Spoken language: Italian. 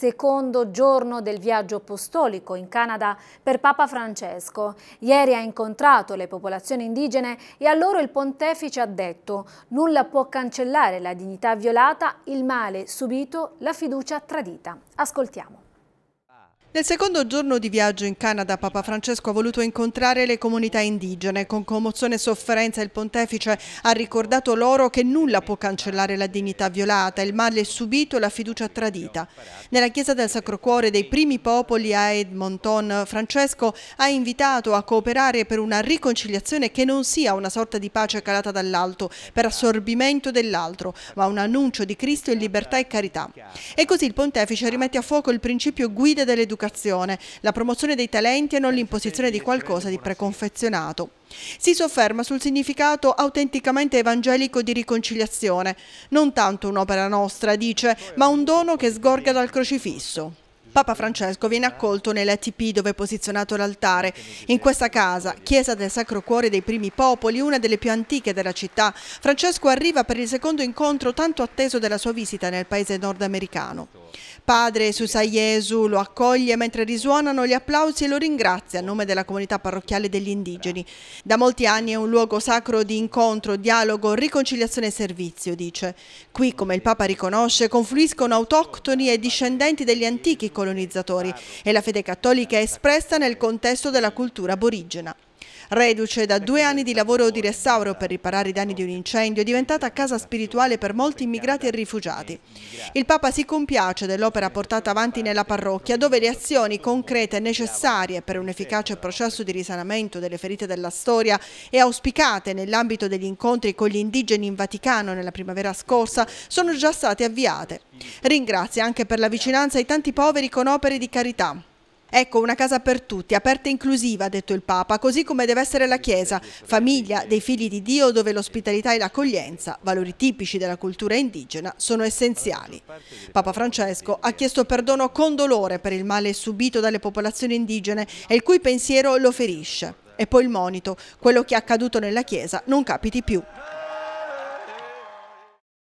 secondo giorno del viaggio apostolico in Canada per Papa Francesco. Ieri ha incontrato le popolazioni indigene e a loro il pontefice ha detto nulla può cancellare la dignità violata, il male subito, la fiducia tradita. Ascoltiamo. Nel secondo giorno di viaggio in Canada Papa Francesco ha voluto incontrare le comunità indigene. Con commozione e sofferenza il pontefice ha ricordato loro che nulla può cancellare la dignità violata, il male subito e la fiducia tradita. Nella chiesa del Sacro Cuore dei primi popoli a Edmonton Francesco ha invitato a cooperare per una riconciliazione che non sia una sorta di pace calata dall'alto per assorbimento dell'altro, ma un annuncio di Cristo in libertà e carità. E così il pontefice rimette a fuoco il principio guida dell'educazione l'educazione, la promozione dei talenti e non l'imposizione di qualcosa di preconfezionato. Si sofferma sul significato autenticamente evangelico di riconciliazione, non tanto un'opera nostra, dice, ma un dono che sgorga dal crocifisso. Papa Francesco viene accolto nella TP dove è posizionato l'altare. In questa casa, chiesa del Sacro Cuore dei Primi Popoli, una delle più antiche della città, Francesco arriva per il secondo incontro tanto atteso della sua visita nel paese nordamericano. Padre Gesù lo accoglie mentre risuonano gli applausi e lo ringrazia a nome della comunità parrocchiale degli indigeni. Da molti anni è un luogo sacro di incontro, dialogo, riconciliazione e servizio, dice. Qui, come il Papa riconosce, confluiscono autoctoni e discendenti degli antichi colonizzatori e la fede cattolica è espressa nel contesto della cultura aborigena. Reduce da due anni di lavoro di restauro per riparare i danni di un incendio, è diventata casa spirituale per molti immigrati e rifugiati. Il Papa si compiace dell'opera portata avanti nella parrocchia, dove le azioni concrete necessarie per un efficace processo di risanamento delle ferite della storia e auspicate nell'ambito degli incontri con gli indigeni in Vaticano nella primavera scorsa sono già state avviate. Ringrazia anche per la vicinanza ai tanti poveri con opere di carità, Ecco, una casa per tutti, aperta e inclusiva, ha detto il Papa, così come deve essere la Chiesa, famiglia dei figli di Dio dove l'ospitalità e l'accoglienza, valori tipici della cultura indigena, sono essenziali. Papa Francesco ha chiesto perdono con dolore per il male subito dalle popolazioni indigene e il cui pensiero lo ferisce. E poi il monito, quello che è accaduto nella Chiesa non capiti più.